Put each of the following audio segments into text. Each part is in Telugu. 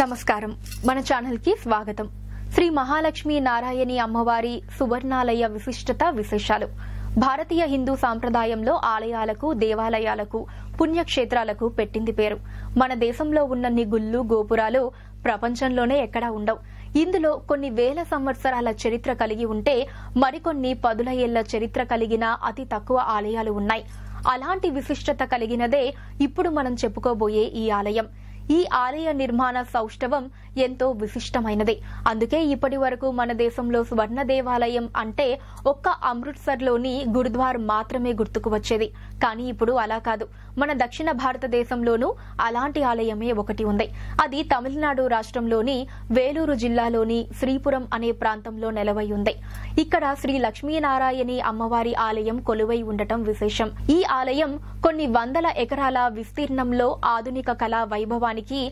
నమస్కారం మన ఛానల్కి స్వాగతం శ్రీ మహాలక్ష్మి నారాయణి అమ్మవారి సువర్ణాలయ విశిష్టత విశేషాలు భారతీయ హిందూ సాంప్రదాయంలో ఆలయాలకు దేవాలయాలకు పుణ్యక్షేత్రాలకు పెట్టింది పేరు మన దేశంలో ఉన్నన్ని గుళ్ళు గోపురాలు ప్రపంచంలోనే ఎక్కడా ఉండవు ఇందులో కొన్ని వేల సంవత్సరాల చరిత్ర కలిగి ఉంటే మరికొన్ని పదుల ఏళ్ల చరిత్ర కలిగిన అతి తక్కువ ఆలయాలు ఉన్నాయి అలాంటి విశిష్టత కలిగినదే ఇప్పుడు మనం చెప్పుకోబోయే ఈ ఆలయం ఈ ఆలయ నిర్మాణ సౌష్ఠవం ఎంతో విశిష్టమైనది అందుకే ఇప్పటి వరకు మన దేశంలో స్వర్ణ దేవాలయం అంటే ఒక్క అమృత్సర్లోని గురుద్వార్ మాత్రమే గుర్తుకు వచ్చేది కానీ ఇప్పుడు అలా కాదు మన దక్షిణ భారతదేశంలోనూ అలాంటి ఆలయమే ఒకటి ఉంది అది తమిళనాడు రాష్ట్రంలోని వేలూరు జిల్లాలోని శ్రీపురం అనే ప్రాంతంలో నెలవై ఉంది ఇక్కడ శ్రీ లక్ష్మీనారాయణి అమ్మవారి ఆలయం కొలువై ఉండటం విశేషం ఈ ఆలయం కొన్ని వందల ఎకరాల విస్తీర్ణంలో ఆధునిక కళా వైభవాన్ని ఏ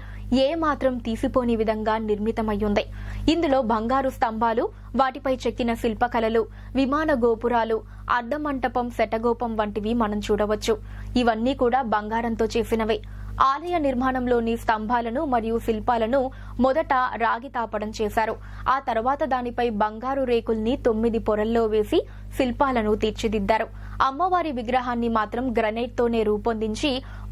ఏమాత్రం తీసిపోని విధంగా నిర్మితమయ్యుంది ఇందులో బంగారు స్తంభాలు వాటిపై చెక్కిన శిల్పకళలు విమాన గోపురాలు అడ్డమంటపం శటగోపం వంటివి మనం చూడవచ్చు ఇవన్నీ కూడా బంగారంతో చేసినవే ఆలయ నిర్మాణంలోని స్తంభాలను మరియు శిల్పాలను మొదట రాగి తాపడం చేశారు ఆ తర్వాత దానిపై బంగారు రేకుల్ని తొమ్మిది పొరల్లో వేసి శిల్పాలను తీర్చిదిద్దారు అమ్మవారి విగ్రహాన్ని మాత్రం గ్రనైట్ తోనే రూపొందించి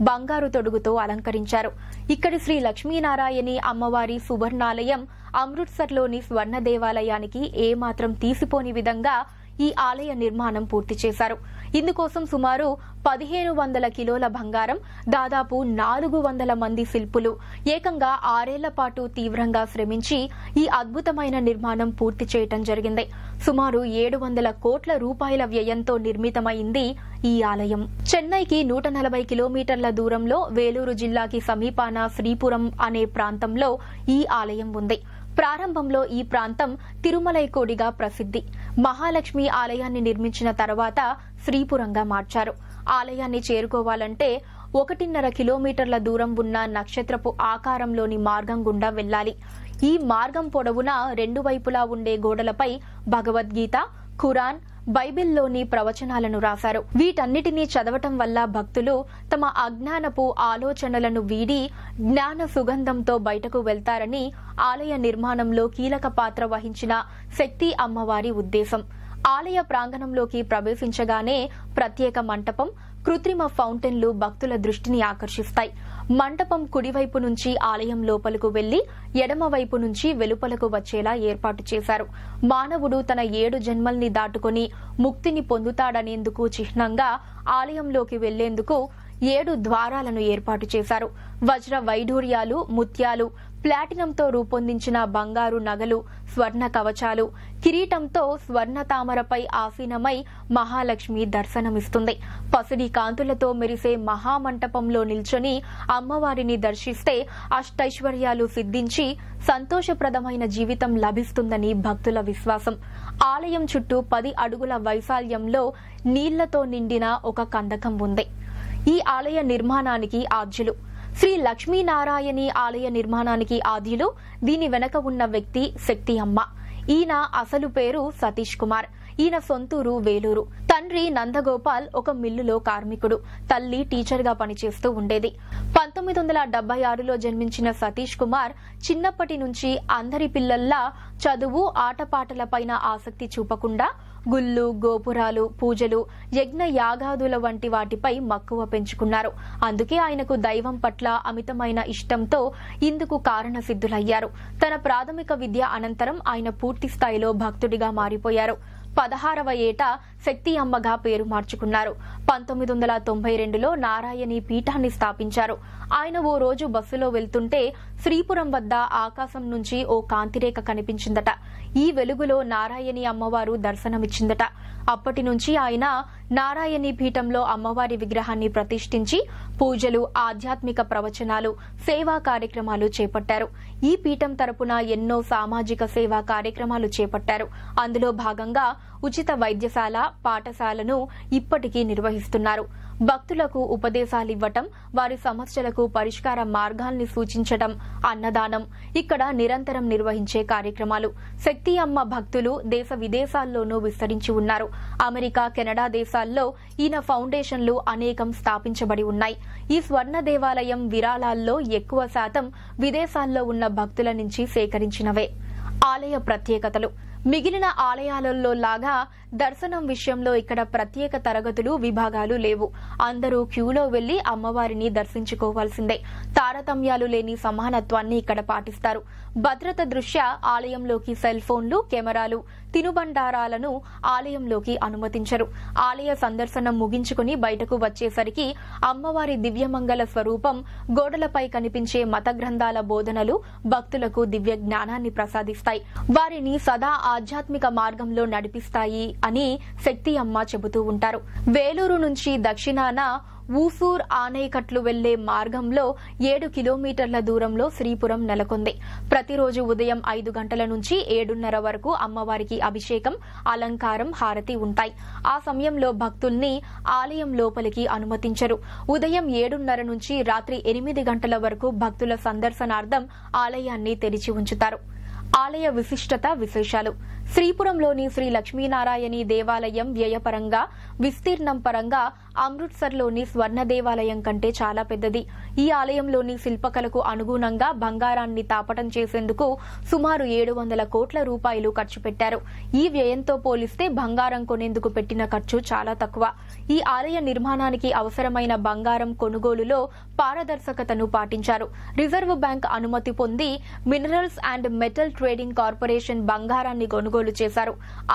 బంగారు తొడుగుతో అలంకరించారు ఇక్కడి శ్రీ లక్ష్మీనారాయణి అమ్మవారి సువర్ణాలయం అమృత్సర్లోని స్వర్ణ దేవాలయానికి ఏమాత్రం తీసిపోని విధంగా ఈ ఆలయ నిర్మాణం పూర్తి చేశారు ఇందుకోసం సుమారు పదిహేను వందల కిలోల బంగారం దాదాపు నాలుగు వందల మంది శిల్పులు ఏకంగా ఆరేళ్ల పాటు తీవ్రంగా శ్రమించి ఈ అద్భుతమైన నిర్మాణం పూర్తి చేయటం జరిగింది సుమారు ఏడు వందల కోట్ల రూపాయల వ్యయంతో నిర్మితమైంది ఈ ఆలయం చెన్నైకి నూట నలభై కిలోమీటర్ల దూరంలో వేలూరు జిల్లాకి సమీపాన శ్రీపురం అనే ప్రాంతంలో ఈ ఆలయం ఉంది ప్రారంభంలో ఈ ప్రాంతం తిరుమలైకోడిగా ప్రసిద్ధి మహాలక్ష్మి ఆలయాన్ని నిర్మించిన తర్వాత శ్రీపురంగా మార్చారు ఆలయాన్ని చేరుకోవాలంటే ఒకటిన్నర కిలోమీటర్ల దూరం ఉన్న నక్షత్రపు ఆకారంలోని మార్గం గుండా వెళ్ళాలి ఈ మార్గం పొడవున రెండు వైపులా ఉండే గోడలపై భగవద్గీత ఖురాన్ బైబిల్లోని ప్రవచనాలను రాశారు వీటన్నిటినీ చదవటం వల్ల భక్తులు తమ అజ్ఞానపు ఆలోచనలను వీడి జ్ఞాన సుగంధంతో బయటకు వెళ్తారని ఆలయ నిర్మాణంలో కీలక పాత్ర వహించిన శక్తి అమ్మవారి ఉద్దేశం ఆలయ ప్రాంగణంలోకి ప్రవేశించగానే ప్రత్యేక మంటపం కృత్రిమ ఫౌంటైన్లు భక్తుల దృష్టిని ఆకర్షిస్తాయి మంటపం కుడివైపు నుంచి ఆలయం లోపలకు వెళ్లి ఎడమవైపు నుంచి వెలుపలకు వచ్చేలా ఏర్పాటు చేశారు మానవుడు తన ఏడు జన్మల్ని దాటుకుని ముక్తిని పొందుతాడనేందుకు చిహ్నంగా ఆలయంలోకి వెళ్లేందుకు ఏడు ద్వారాలను ఏర్పాటు చేశారు వజ్ర వైఢూర్యాలు ముత్యాలు ప్లాటినంతో రూపొందించిన బంగారు నగలు స్వర్ణ కవచాలు కిరీటంతో స్వర్ణ తామరపై ఆసీనమై మహాలక్ష్మి దర్శనమిస్తుంది పసిడి కాంతులతో మెరిసే మహామంటపంలో నిల్చొని అమ్మవారిని దర్శిస్తే అష్టైశ్వర్యాలు సిద్ధించి సంతోషప్రదమైన జీవితం లభిస్తుందని భక్తుల విశ్వాసం ఆలయం చుట్టూ పది అడుగుల వైశాల్యంలో నీళ్లతో నిండిన ఒక కందకం ఉంది ఈ ఆలయ నిర్మాణానికి ఆర్జులు శ్రీ లక్ష్మీనారాయణి ఆలయ నిర్మాణానికి ఆదిలో దీని వెనక ఉన్న వ్యక్తి శక్తి అమ్మ ఈయన అసలు పేరు సతీష్ కుమార్ ఈయన సొంతూరు వేలూరు తండ్రి నందగోపాల్ ఒక మిల్లులో కార్మికుడు తల్లి టీచర్గా పనిచేస్తూ ఉండేది పంతొమ్మిది వందల డెబ్బై ఆరులో జన్మించిన సతీష్ కుమార్ చిన్నప్పటి నుంచి అందరి పిల్లల్లా చదువు ఆటపాటలపైన ఆసక్తి చూపకుండా గుళ్ళు గోపురాలు పూజలు యజ్ఞ యాగాదుల వంటి వాటిపై మక్కువ పెంచుకున్నారు అందుకే ఆయనకు దైవం పట్ల అమితమైన ఇష్టంతో ఇందుకు కారణ సిద్ధులయ్యారు తన ప్రాథమిక విద్య అనంతరం ఆయన పూర్తి స్థాయిలో భక్తుడిగా మారిపోయారు పదహారవ ఏట శక్తి అమ్మగా పేరు మార్చుకున్నారు పంతొమ్మిది వందల తొంభై రెండులో నారాయణి పీఠాన్ని స్థాపించారు ఆయన ఓ రోజు బస్సులో వెళ్తుంటే శ్రీపురం వద్ద ఆకాశం నుంచి ఓ కాంతిరేఖ కనిపించిందట ఈ వెలుగులో నారాయణి అమ్మవారు దర్శనమిచ్చిందట అప్పటి నుంచి ఆయన నారాయణి పీఠంలో అమ్మవారి విగ్రహాన్ని ప్రతిష్ఠించి పూజలు ఆధ్యాత్మిక ప్రవచనాలు సేవా కార్యక్రమాలు చేపట్టారు ఈ పీఠం తరపున ఎన్నో సామాజిక సేవా కార్యక్రమాలు చేపట్టారు అందులో భాగంగా ఉచిత వైద్యశాల పాఠశాలను ఇప్పటికీ నిర్వహిస్తున్నారు భక్తులకు ఉపదేశాలివ్వటం వారి సమస్యలకు పరిష్కార మార్గాల్ని సూచించటం అన్నదానం ఇక్కడ నిరంతరం నిర్వహించే కార్యక్రమాలు శక్తి అమ్మ భక్తులు దేశ విదేశాల్లోనూ విస్తరించి ఉన్నారు అమెరికా కెనడా దేశాల్లో ఈయన ఫౌండేషన్లు అనేకం స్థాపించబడి ఉన్నాయి ఈ స్వర్ణ దేవాలయం విరాళాల్లో ఎక్కువ శాతం విదేశాల్లో ఉన్న భక్తుల నుంచి సేకరించినవే ఆలయ ప్రత్యేకతలు మిగిలిన ఆలయాలలో లాగా దర్శనం విషయంలో ఇక్కడ ప్రత్యేక తరగతులు విభాగాలు లేవు అందరూ క్యూలో వెళ్లి అమ్మవారిని దర్శించుకోవాల్సిందే తారతమ్యాలు లేని సమానత్వాన్ని ఇక్కడ పాటిస్తారు భద్రత దృష్ట్యా ఆలయంలోకి సెల్ ఫోన్లు కెమెరాలు తినుబండారాలను ఆలయంలోకి అనుమతించరు ఆలయ సందర్శనం ముగించుకుని బయటకు వచ్చేసరికి అమ్మవారి దివ్యమంగళ స్వరూపం గోడలపై కనిపించే మత గ్రంథాల బోధనలు భక్తులకు దివ్య జ్ఞానాన్ని ప్రసాదిస్తాయి వారిని సదా ఆధ్యాత్మిక మార్గంలో నడిపిస్తాయి అని శక్తి అమ్మ చెబుతూ ఉంటారు వేలూరు నుంచి దక్షిణాన ఊసూర్ ఆనైకట్లు వెళ్లే మార్గంలో ఏడు కిలోమీటర్ల దూరంలో శ్రీపురం నెలకొంది ప్రతిరోజు ఉదయం ఐదు గంటల నుంచి ఏడున్నర వరకు అమ్మవారికి అభిషేకం అలంకారం హారతి ఉంటాయి ఆ సమయంలో భక్తుల్ని ఆలయం లోపలికి అనుమతించరు ఉదయం ఏడున్నర నుంచి రాత్రి ఎనిమిది గంటల వరకు భక్తుల సందర్శనార్థం ఆలయాన్ని తెరిచి ఉంచుతారు ఆలయ విశిష్టత విశేషాలు శ్రీపురంలోని శ్రీ లక్ష్మీనారాయణి దేవాలయం వ్యయపరంగా విస్తీర్ణం పరంగా అమృత్సర్లోని స్వర్ణ దేవాలయం కంటే చాలా పెద్దది ఈ ఆలయంలోని శిల్పకళకు అనుగుణంగా బంగారాన్ని తాపటం చేసేందుకు సుమారు ఏడు వందల కోట్ల రూపాయలు ఖర్చు పెట్టారు ఈ వ్యయంతో పోలిస్తే బంగారం కొనేందుకు పెట్టిన ఖర్చు చాలా తక్కువ ఈ ఆలయ నిర్మాణానికి అవసరమైన బంగారం కొనుగోలులో పారదర్శకతను పాటించారు రిజర్వ్ బ్యాంక్ అనుమతి పొంది minerals and metal trading corporation బంగారాన్ని కొనుగోలు చేశారు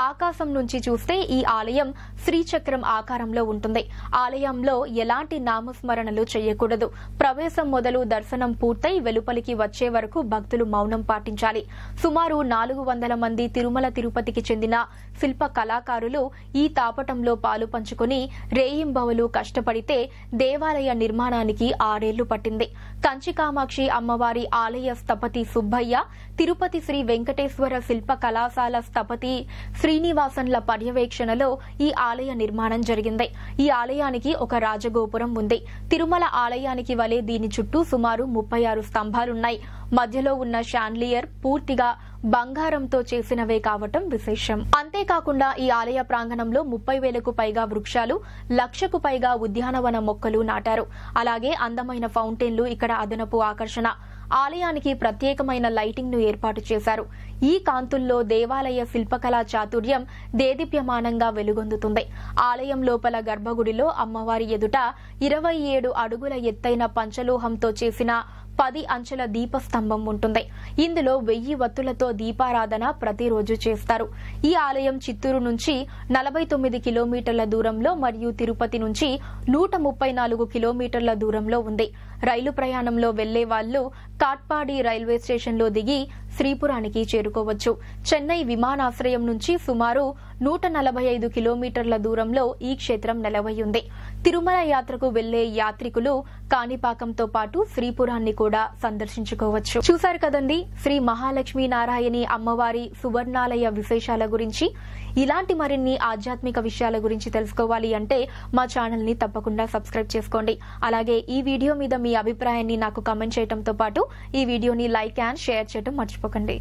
ఆకాశం నుంచి చూస్తే ఈ ఆలయం శ్రీచక్రం ఆకారంలో ఉంటుంది ఆలయంలో ఎలాంటి నామస్మరణలు చేయకూడదు ప్రవేశం మొదలు దర్శనం పూర్తయి వెలుపలికి వచ్చే వరకు భక్తులు మౌనం పాటించాలి సుమారు నాలుగు వందల మంది తిరుమల తిరుపతికి చెందిన శిల్ప కళాకారులు ఈ తాపటంలో పాలు పంచుకుని రేయింబవలు కష్టపడితే దేవాలయ నిర్మాణానికి ఆరేళ్లు పట్టింది కంచికామాక్షి అమ్మవారి ఆలయ స్థపతి సుబ్బయ్య తిరుపతి శ్రీ వెంకటేశ్వర శిల్ప కళాశాల స్థపతి శ్రీనివాసన్ల పర్యవేక్షణలో ఈ ఆలయ నిర్మాణం జరిగింది ఈ ఆలయ ఆలయానికి ఒక రాజగోపురం ఉంది తిరుమల ఆలయానికి వలె దీని చుట్టూ సుమారు ముప్పై ఆరు స్తంభాలున్నాయి మధ్యలో ఉన్న షాన్లియర్ పూర్తిగా బంగారంతో చేసినవే కావటం విశేషం అంతేకాకుండా ఈ ఆలయ ప్రాంగణంలో ముప్పై వేలకు పైగా వృక్షాలు లక్షకు పైగా ఉద్యానవన మొక్కలు నాటారు అలాగే అందమైన ఫౌంటైన్లు ఇక్కడ అదనపు ఆకర్షణ ఆలయానికి ప్రత్యేకమైన లైటింగ్ ను ఏర్పాటు చేశారు ఈ కాంతుల్లో దేవాలయ శిల్పకళా చాతుర్యం దేదీప్యమానంగా వెలుగొందుతుంది ఆలయం లోపల గర్భగుడిలో అమ్మవారి ఎదుట ఇరవై ఏడు అడుగుల ఎత్తైన పంచలోహంతో చేసిన పది అంచెల దీపస్తంభం ఉంటుంది ఇందులో వెయ్యి వత్తులతో దీపారాధన ప్రతిరోజు చేస్తారు ఈ ఆలయం చిత్తూరు నుంచి నలభై తొమ్మిది కిలోమీటర్ల దూరంలో మరియు తిరుపతి నుంచి నూట ముప్పై నాలుగు కిలోమీటర్ల దూరంలో ఉంది రైలు ప్రయాణంలో వెళ్లే వాళ్లు కాట్పాడి రైల్వే స్టేషన్లో దిగి శ్రీపురానికి చేరుకోవచ్చు చెన్నై విమానాశ్రయం నుంచి సుమారు నూట నలభై ఐదు కిలోమీటర్ల దూరంలో ఈ క్షేత్రం నెలవై ఉంది తిరుమల యాత్రకు వెళ్లే యాత్రికులు కాణిపాకంతో పాటు శ్రీపురాన్ని కూడా సందర్శించుకోవచ్చు చూశారు కదండి శ్రీ మహాలక్ష్మీ నారాయణి అమ్మవారి సువర్ణాలయ విశేషాల గురించి ఇలాంటి మరిన్ని ఆధ్యాత్మిక విషయాల గురించి తెలుసుకోవాలి అంటే మా ఛానల్ ని తప్పకుండా సబ్స్క్రైబ్ చేసుకోండి అలాగే ఈ వీడియో మీద మీ మీ అభిప్రాయాన్ని నాకు కమెంట్ చేయడంతో పాటు ఈ వీడియోని లైక్ అండ్ షేర్ చేయడం మర్చిపోకండి